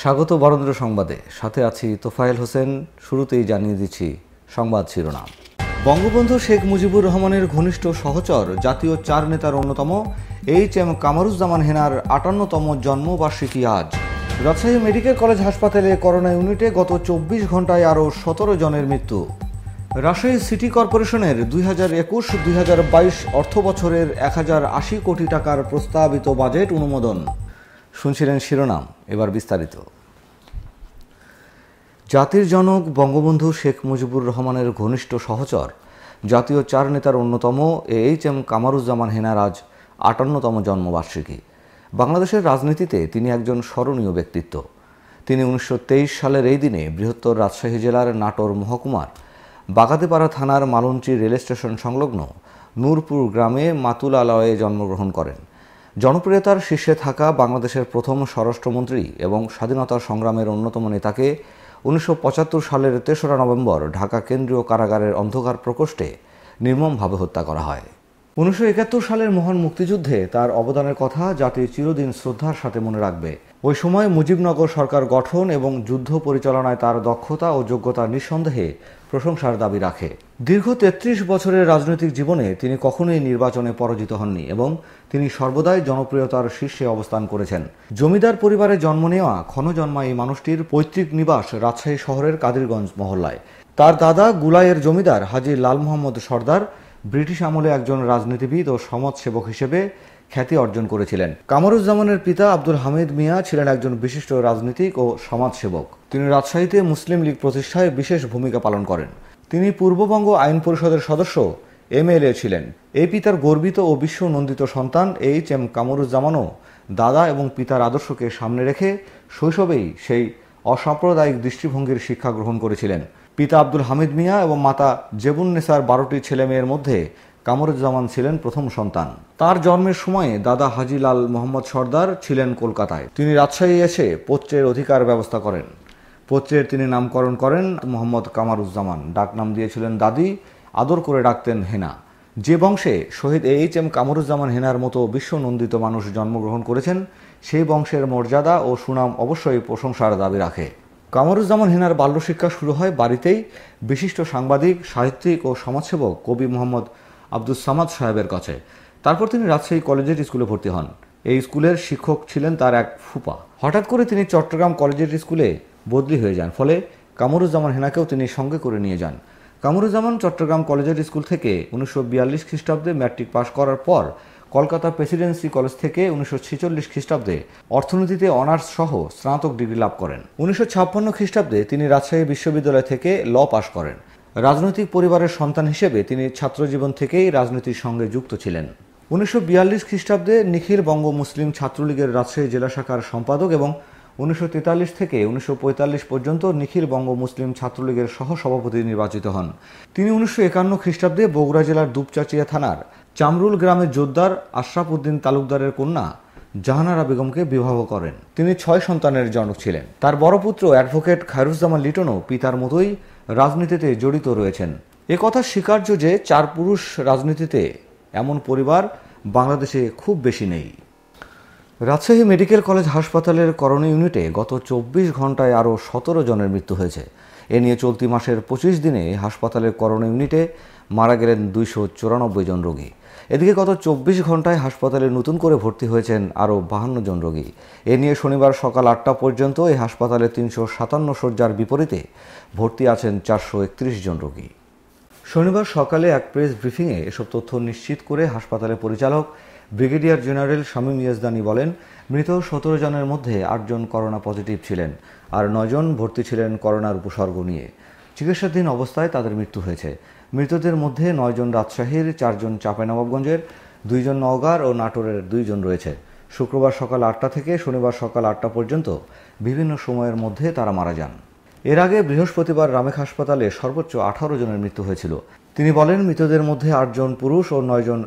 স্বাগত বরেন্দ্র সংবাদে সাথে আছি তোফায়েল হোসেন শুরুতেই জানিয়ে দিচ্ছি সংবাদ শিরোনাম বঙ্গবন্ধু শেখ মুজিবুর রহমানের ঘনিষ্ঠ সহচর জাতীয় চার নেতার অন্যতম এইচ এম কামারুজ্জামান হেনার আটান্নতম জন্মবার্ষিকী আজ রাজশাহী মেডিকেল কলেজ হাসপাতালে করোনা ইউনিটে গত চব্বিশ ঘন্টায় আরও সতেরো জনের মৃত্যু রাজশাহী সিটি কর্পোরেশনের দুই হাজার একুশ দুই হাজার বাইশ অর্থ বছরের এক হাজার আশি কোটি টাকার প্রস্তাবিত বাজেট অনুমোদন শুনছিলেন শিরোনাম এবার বিস্তারিত জাতির জনক বঙ্গবন্ধু শেখ মুজিবুর রহমানের ঘনিষ্ঠ সহচর জাতীয় চার নেতার অন্যতম এ এইচ এম কামারুজ্জামান হেনারাজ আটান্নতম জন্মবার্ষিকী বাংলাদেশের রাজনীতিতে তিনি একজন স্মরণীয় ব্যক্তিত্ব তিনি উনিশশো সালের এই দিনে বৃহত্তর রাজশাহী জেলার নাটোর মহকুমার বাগাতেপাড়া থানার মালঞ্চি রেল স্টেশন সংলগ্ন নূরপুর গ্রামে মাতুলালয়ে জন্মগ্রহণ করেন জনপ্রিয়তার শীর্ষে থাকা বাংলাদেশের প্রথম স্বরাষ্ট্রমন্ত্রী এবং স্বাধীনতা সংগ্রামের অন্যতম নেতাকে উনিশশো সালের তেসরা নভেম্বর ঢাকা কেন্দ্রীয় কারাগারের অন্ধকার প্রকোষ্ঠে নির্মমভাবে হত্যা করা হয় উনিশশো সালের মহান মুক্তিযুদ্ধে তার অবদানের কথা জাতির চিরদিন শ্রদ্ধার সাথে মনে রাখবে ওই সময় মুজিবনগর সরকার গঠন এবং যুদ্ধ পরিচালনায় তার দক্ষতা ও যোগ্যতা নিঃসন্দেহে প্রশংসার দাবি রাখে দীর্ঘ তেত্রিশ বছরের রাজনৈতিক জীবনে তিনি কখনোই নির্বাচনে পরাজিত হননি এবং তিনি সর্বদাই জনপ্রিয়তার শীর্ষে অবস্থান করেছেন জমিদার পরিবারে জন্ম নেওয়া ক্ষণজন্মা এই মানুষটির পৈতৃক নিবাস রাজশাহী শহরের কাদিরগঞ্জ মহল্লায় তার দাদা গুলাইয়ের জমিদার হাজি লাল মোহাম্মদ সর্দার ব্রিটিশ আমলে একজন রাজনীতিবিদ ও সমাজসেবক হিসেবে খ্যাতি অর্জন করেছিলেন কামরুজ্জামানের পিতা আব্দুল হামিদ মিয়া ছিলেন একজন বিশিষ্ট রাজনীতিক ও সমাজসেবক তিনি রাজশাহীতে মুসলিম লীগ প্রতিষ্ঠায় বিশেষ ভূমিকা পালন করেন তিনি পূর্ববঙ্গ আইন পরিষদের সদস্য এমএলএ ছিলেন এই পিতার গর্বিত ও বিশ্ব নন্দিত সন্তান এইচ এম কামরুজ্জামানও দাদা এবং পিতার আদর্শকে সামনে রেখে শৈশবেই সেই অসাম্প্রদায়িক দৃষ্টিভঙ্গির শিক্ষা গ্রহণ করেছিলেন পিতা আব্দুল হামিদ মিয়া এবং মাতা জেবুন্নেসার বারোটি ছেলে মেয়ের মধ্যে কামরুজ্জামান ছিলেন প্রথম সন্তান তার জন্মের সময়ে দাদা হাজি লাল মোহাম্মদ সর্দার ছিলেন কলকাতায় তিনি রাজশাহী এসে পোচ্চের অধিকার ব্যবস্থা করেন পোচ্চের তিনি নামকরণ করেন মোহাম্মদ কামারুজ্জামান ডাকনাম দিয়েছিলেন দাদি আদর করে ডাকতেন হেনা যে বংশে শহীদ এইচ এম কামরুজ্জামান হেনার মতো বিশ্বনন্দিত মানুষ জন্মগ্রহণ করেছেন সেই বংশের মর্যাদা ও সুনাম অবশ্যই প্রশংসার দাবি রাখে কামরুজ্জামান হেনার বাল্যশিক্ষা শুরু হয় বাড়িতেই বিশিষ্ট সাংবাদিক সাহিত্যিক ও সমাজসেবক কবি মোহাম্মদ আব্দুল সামাদ সাহেবের কাছে তারপর তিনি রাজশাহী কলেজের স্কুলে ভর্তি হন এই স্কুলের শিক্ষক ছিলেন তার এক ফুপা হঠাৎ করে তিনি চট্টগ্রাম কলেজের স্কুলে বদলি হয়ে যান ফলে কামরুজ্জামান হেনাকেও তিনি সঙ্গে করে নিয়ে যান কামরুজ্জামান চট্টগ্রাম কলেজের স্কুল থেকে উনিশশো খ্রিস্টাব্দে ম্যাট্রিক পাশ করার পর কলকাতা প্রেসিডেন্সি কলেজ থেকে উনিশশো ছেচল্লিশ খ্রিস্টাব্দে অর্থনীতিতে অনার্স সহ স্নাতক ডিগ্রি লাভ করেন উনিশশো ছাপ্পান্ন খ্রিস্টাব্দে তিনি রাজশাহী বিশ্ববিদ্যালয় থেকে ল পাশ করেন রাজনৈতিক পরিবারের সন্তান হিসেবে তিনি ছাত্রজীবন থেকেই রাজনীতির সঙ্গে যুক্ত ছিলেন উনিশশো বিয়াল্লিশ খ্রিস্টাব্দে নিখিল বঙ্গ মুসলিম ছাত্রলীগের রাজশাহী জেলা শাখার সম্পাদক এবং উনিশশো থেকে উনিশশো পর্যন্ত নিখিল বঙ্গ মুসলিম ছাত্রলীগের সহসভাপতি নির্বাচিত হন তিনি উনিশশো একান্ন খ্রিস্টাব্দে বগুড়া জেলার দুপচাচিয়া থানার চামরুল গ্রামের জোদ্দার আশরাফ উদ্দিন তালুকদারের কন্যা জাহানারা বেগমকে বিবাহ করেন তিনি ছয় সন্তানের জনক ছিলেন তার বড় পুত্র অ্যাডভোকেট খায়রুজ্জামান লিটনও পিতার মতোই রাজনীতিতে জড়িত রয়েছেন একথা স্বীকার্য যে চার পুরুষ রাজনীতিতে এমন পরিবার বাংলাদেশে খুব বেশি নেই রাজশাহী মেডিকেল কলেজ হাসপাতালের করোনা ইউনিটে গত চব্বিশ ঘন্টায় আরও সতেরো জনের মৃত্যু হয়েছে এ নিয়ে চলতি মাসের পঁচিশ দিনে হাসপাতালের করোনা ইউনিটে মারা গেলেন দুইশো চুরানব্বই জন রোগী এদিকে গত চব্বিশ ঘন্টায় হাসপাতালে নতুন করে ভর্তি হয়েছেন আরও বাহান্ন জন রোগী এ নিয়ে শনিবার সকাল আটটা পর্যন্ত এই হাসপাতালে তিনশো সাতান্ন শয্যার বিপরীতে ভর্তি আছেন চারশো একত্রিশ জন রোগী শনিবার সকালে এক প্রেস ব্রিফিংয়ে এসব তথ্য নিশ্চিত করে হাসপাতালের পরিচালক ব্রিগেডিয়ার জেনারেল শামীম ইয়াজদানি বলেন মৃত সতেরো জনের মধ্যে আটজন করোনা পজিটিভ ছিলেন আর নয়জন ভর্তি ছিলেন করোনার উপসর্গ নিয়ে চিকিৎসাধীন অবস্থায় তাদের মৃত্যু হয়েছে মৃতদের মধ্যে নয়জন রাজশাহীর চারজন চাঁপাইনবাবগঞ্জের দুইজন নওগাঁর ও নাটোরের দুইজন রয়েছে শুক্রবার সকাল আটটা থেকে শনিবার সকাল আটটা পর্যন্ত বিভিন্ন সময়ের মধ্যে তারা মারা যান এর আগে বৃহস্পতিবার রামেক হাসপাতালে সর্বোচ্চ আঠারো জনের মৃত্যু হয়েছিল তিনি বলেন মৃতদের মধ্যে আটজন পুরুষ ও নয়জন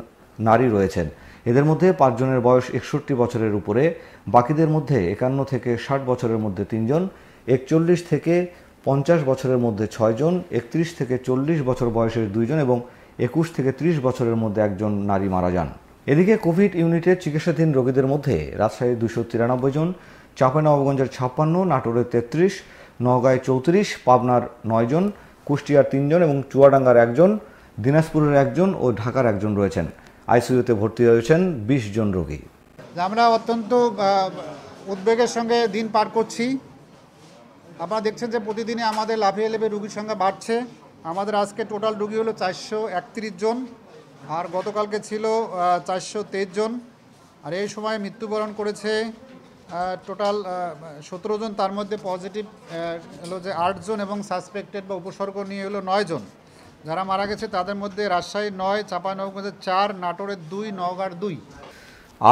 নারী রয়েছেন এদের মধ্যে পাঁচজনের বয়স একষট্টি বছরের উপরে বাকিদের মধ্যে একান্ন থেকে ষাট বছরের মধ্যে তিনজন একচল্লিশ থেকে পঞ্চাশ বছরের মধ্যে ছয়জন একত্রিশ থেকে চল্লিশ বছর বয়সের দুইজন এবং একুশ থেকে ত্রিশ বছরের মধ্যে একজন নারী মারা যান এদিকে কোভিড ইউনিটে চিকিৎসাধীন রোগীদের মধ্যে রাজশাহী দুশো তিরানব্বই জন চাঁপাইনবাবগঞ্জের ছাপ্পান্ন নাটোরে তেত্রিশ নগাঁয় চৌত্রিশ পাবনার নয়জন কুষ্টিয়ার তিনজন এবং চুয়াডাঙ্গার একজন দিনাজপুরের একজন ও ঢাকার একজন রয়েছেন আইসিইউতে ভর্তি হয়েছেন ২০ জন রোগী আমরা অত্যন্ত উদ্বেগের সঙ্গে দিন পার করছি আপনারা দেখছেন যে প্রতিদিনে আমাদের লাফিয়ে লেভে রুগীর সংখ্যা বাড়ছে আমাদের আজকে টোটাল রুগী হলো চারশো একত্রিশ জন আর গতকালকে ছিল চারশো তেইশ জন আর এই সময় মৃত্যুবরণ করেছে টোটাল সতেরো জন তার মধ্যে পজিটিভ হলো যে আটজন এবং সাসপেক্টেড বা উপসর্গ নিয়ে হলো নয়জন জন যারা মারা গেছে তাদের মধ্যে রাজশাহী নয় চাঁপানগঞ্জে চার নাটোরের দুই নওগাঁর দুই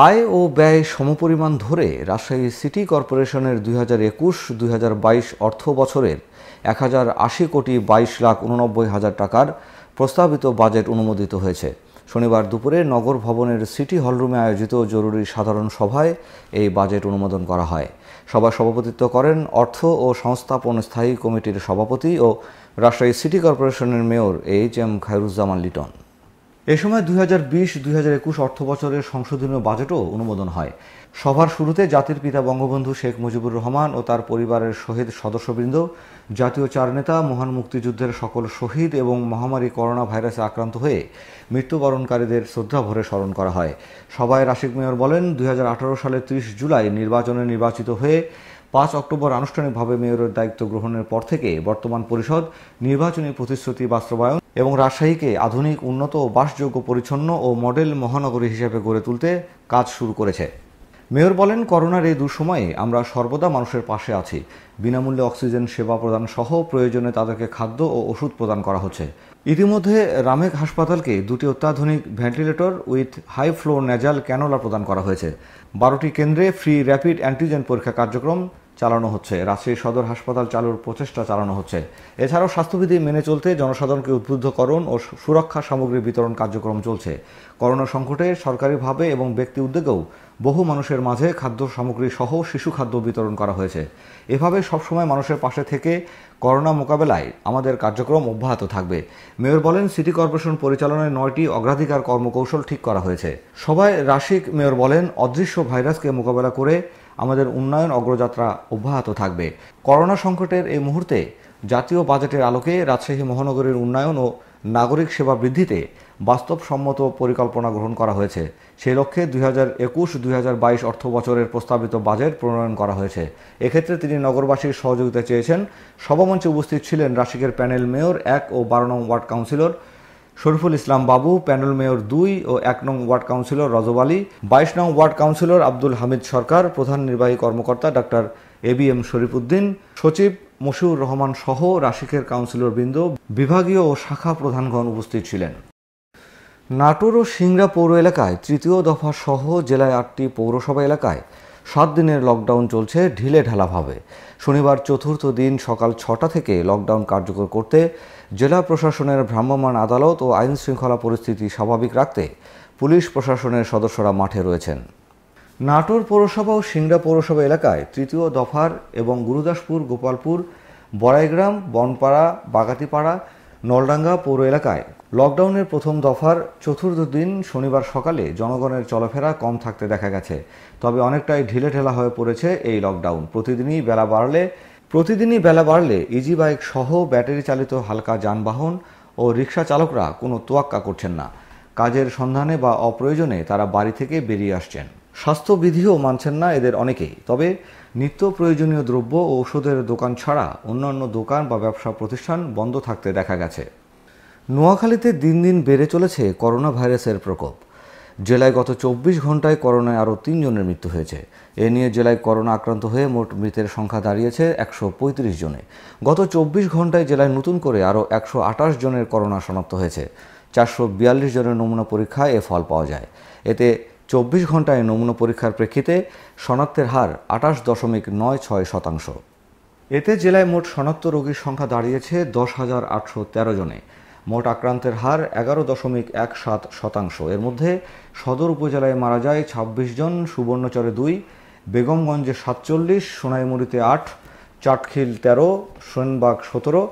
আয় ও ব্যয় সমপরিমাণ ধরে রাজশাহী সিটি কর্পোরেশনের দুই হাজার একুশ দুই হাজার বাইশ অর্থ বছরের এক হাজার আশি কোটি বাইশ লাখ উননব্বই হাজার টাকার প্রস্তাবিত বাজেট অনুমোদিত হয়েছে শনিবার দুপুরে নগর ভবনের সিটি হলরুমে আয়োজিত জরুরি সাধারণ সভায় এই বাজেট অনুমোদন করা হয় সভায় সভাপতিত্ব করেন অর্থ ও সংস্থাপন স্থায়ী কমিটির সভাপতি ও রাজশাহী সিটি কর্পোরেশনের mayor H M Khairuzzaman Liton এ সময় দুই হাজার বিশ দুই হাজার একুশ অর্থ বছরের সংশোধনীয় বাজেটও অনুমোদন হয় সভার শুরুতে জাতির পিতা বঙ্গবন্ধু শেখ মুজিবুর রহমান ও তার পরিবারের শহীদ সদস্যবৃন্দ জাতীয় চার নেতা মহান মুক্তিযুদ্ধের সকল শহীদ এবং মহামারী করোনা ভাইরাসে আক্রান্ত হয়ে মৃত্যুবরণকারীদের শ্রদ্ধাভরে স্মরণ করা হয় সভায় রাশিক মেয়র বলেন দুই সালের ত্রিশ জুলাই নির্বাচনে নির্বাচিত হয়ে পাঁচ অক্টোবর আনুষ্ঠানিকভাবে মেয়রের দায়িত্ব গ্রহণের পর থেকে বর্তমান পরিষদ নির্বাচনী প্রতিশ্রুতি বাস্তবায়ন এবং রাজশাহীকে আধুনিক উন্নত ও বাসযোগ্য পরিচ্ছন্ন ও মডেল মহানগরী হিসেবে গড়ে তুলতে কাজ শুরু করেছে মেয়র বলেন করোনার এই দুসময়ে আমরা সর্বদা মানুষের পাশে আছি বিনামূল্যে অক্সিজেন সেবা প্রদান সহ প্রয়োজনে তাদেরকে খাদ্য ও ওষুধ প্রদান করা হচ্ছে ইতিমধ্যে রামেক হাসপাতালকে দুটি অত্যাধুনিক ventilator with high flow nasal cannula প্রদান করা হয়েছে বারোটি কেন্দ্রে ফ্রি র্যাপিড অ্যান্টিজেন পরীক্ষা কার্যক্রম চালানো হচ্ছে রাজশাহী সদর হাসপাতাল চালুর প্রচেষ্টা চালানো হচ্ছে এছাড়াও স্বাস্থ্যবিধি মেনে চলতে জনসাধারণকে উদ্বুদ্ধকরণ ও সুরক্ষা সামগ্রী বিতরণ কার্যক্রম চলছে করোনা সংকটে সরকারিভাবে এবং ব্যক্তি উদ্যোগেও বহু মানুষের মাঝে খাদ্য সামগ্রী সহ শিশু খাদ্য বিতরণ করা হয়েছে এভাবে সবসময় মানুষের পাশে থেকে করোনা মোকাবেলায় আমাদের কার্যক্রম অব্যাহত থাকবে মেয়র বলেন সিটি কর্পোরেশন পরিচালনায় নয়টি অগ্রাধিকার কর্মকৌশল ঠিক করা হয়েছে সবাই রাশিক মেয়র বলেন অদৃশ্য ভাইরাসকে মোকাবেলা করে আমাদের উন্নয়ন অগ্রযাত্রা অব্যাহত থাকবে করোনা সংকটের এই মুহূর্তে জাতীয় বাজেটের আলোকে রাজশাহী মহানগরীর উন্নয়ন ও নাগরিক সেবা বৃদ্ধিতে বাস্তবসম্মত পরিকল্পনা গ্রহণ করা হয়েছে সেই লক্ষ্যে দুই হাজার একুশ দুই হাজার বাইশ অর্থ বছরের প্রস্তাবিত বাজেট প্রণয়ন করা হয়েছে এক্ষেত্রে তিনি নগরবাসীর সহযোগিতা চেয়েছেন সভামঞ্চে উপস্থিত ছিলেন রাশিকের প্যানেল মেয়র এক ও বারো নং ওয়ার্ড কাউন্সিলর শরীফুল ইসলাম বাবু প্যানেল মেয়র দুই ও এক নং ওয়ার্ড কাউন্সিলর রজব আলী বাইশ নং ওয়ার্ড কাউন্সিলর আব্দুল হামিদ সরকার প্রধান নির্বাহী কর্মকর্তা ডাক্তার এ বি এম শরীফুদ্দিন সচিব মশিউর রহমান সহ রাশিকের কাউন্সিলরবৃন্দ বিভাগীয় ও শাখা প্রধানগণ উপস্থিত ছিলেন নাটোর ও সিংড়া পৌর এলাকায় তৃতীয় দফা সহ জেলায় আটটি পৌরসভা এলাকায় সাত দিনের লকডাউন চলছে ঢিলে ঢালাভাবে শনিবার চতুর্থ দিন সকাল ছটা থেকে লকডাউন কার্যকর করতে জেলা প্রশাসনের ভ্রাম্যমাণ আদালত ও আইন শৃঙ্খলা পরিস্থিতি স্বাভাবিক রাখতে পুলিশ প্রশাসনের সদস্যরা মাঠে রয়েছেন নাটোর পৌরসভা ও সিংড়া পৌরসভা এলাকায় তৃতীয় দফার এবং গুরুদাসপুর গোপালপুর বড়াইগ্রাম বনপাড়া বাগাতিপাড়া নলডাঙ্গা পৌর এলাকায় লকডাউনের প্রথম দফার চতুর্থ দিন শনিবার সকালে জনগণের চলাফেরা কম থাকতে দেখা গেছে তবে অনেকটাই ঢিলে ঢেলা হয়ে পড়েছে এই লকডাউন প্রতিদিনই বেলা বাড়লে প্রতিদিনই বেলা বাড়লে ইজি বাইক সহ ব্যাটারি চালিত হালকা যানবাহন ও রিক্সা চালকরা কোনো তোয়াক্কা করছেন না কাজের সন্ধানে বা অপ্রয়োজনে তারা বাড়ি থেকে বেরিয়ে আসছেন স্বাস্থ্যবিধিও মানছেন না এদের অনেকেই তবে নিত্য প্রয়োজনীয় দ্রব্য ও ওষুধের দোকান ছাড়া অন্যান্য দোকান বা ব্যবসা প্রতিষ্ঠান বন্ধ থাকতে দেখা গেছে নোয়াখালীতে দিন দিন বেড়ে চলেছে করোনা ভাইরাসের প্রকোপ জেলায় গত চব্বিশ ঘন্টায় করোনায় আরও তিনজনের মৃত্যু হয়েছে এ নিয়ে জেলায় করোনা আক্রান্ত হয়ে মোট মৃতের সংখ্যা দাঁড়িয়েছে একশো পঁয়ত্রিশ জনে গত চব্বিশ ঘন্টায় জেলায় নতুন করে আরও একশো আঠাশ জনের করোনা শনাক্ত হয়েছে চারশো বিয়াল্লিশ জনের নমুনা পরীক্ষায় এ ফল পাওয়া যায় এতে চব্বিশ ঘন্টায় নমুনা পরীক্ষার প্রেক্ষিতে শনাক্তের হার আটাশ দশমিক নয় ছয় শতাংশ এতে জেলায় মোট শনাক্ত রোগীর সংখ্যা দাঁড়িয়েছে দশ হাজার আটশো তেরো জনে মোট আক্রান্তের হার এগারো দশমিক এক সাত শতাংশ এর মধ্যে সদর উপজেলায় মারা যায় ছাব্বিশ জন সুবর্ণচরে দুই বেগমগঞ্জে সাতচল্লিশ সোনাইমুড়িতে আট চাটখিল তেরো সোনবাগ সতেরো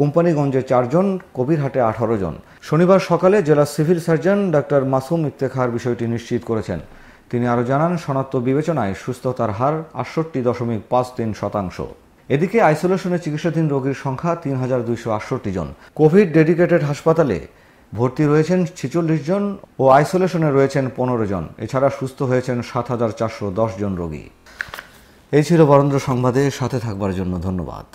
কোম্পানিগঞ্জে চারজন কবিরহাটে আঠারো জন শনিবার সকালে জেলা civil surgeon doctor Masum Iftekhar বিষয়টি নিশ্চিত করেছেন তিনি আরও জানান শনাক্ত বিবেচনায় সুস্থতার হার আটষট্টি দশমিক পাঁচ তিন শতাংশ এদিকে আইসোলেশনে চিকিৎসাধীন রোগীর সংখ্যা তিন হাজার দুইশো আটষট্টি জন কোভিড ডেডিকেটেড হাসপাতালে ভর্তি রয়েছেন ছেচল্লিশ জন ও আইসোলেশনে রয়েছেন পনেরো জন এছাড়া সুস্থ হয়েছেন সাত হাজার চারশো দশ জন রোগী এই ছিল বরেন্দ্র সংবাদে সাথে থাকবার জন্য ধন্যবাদ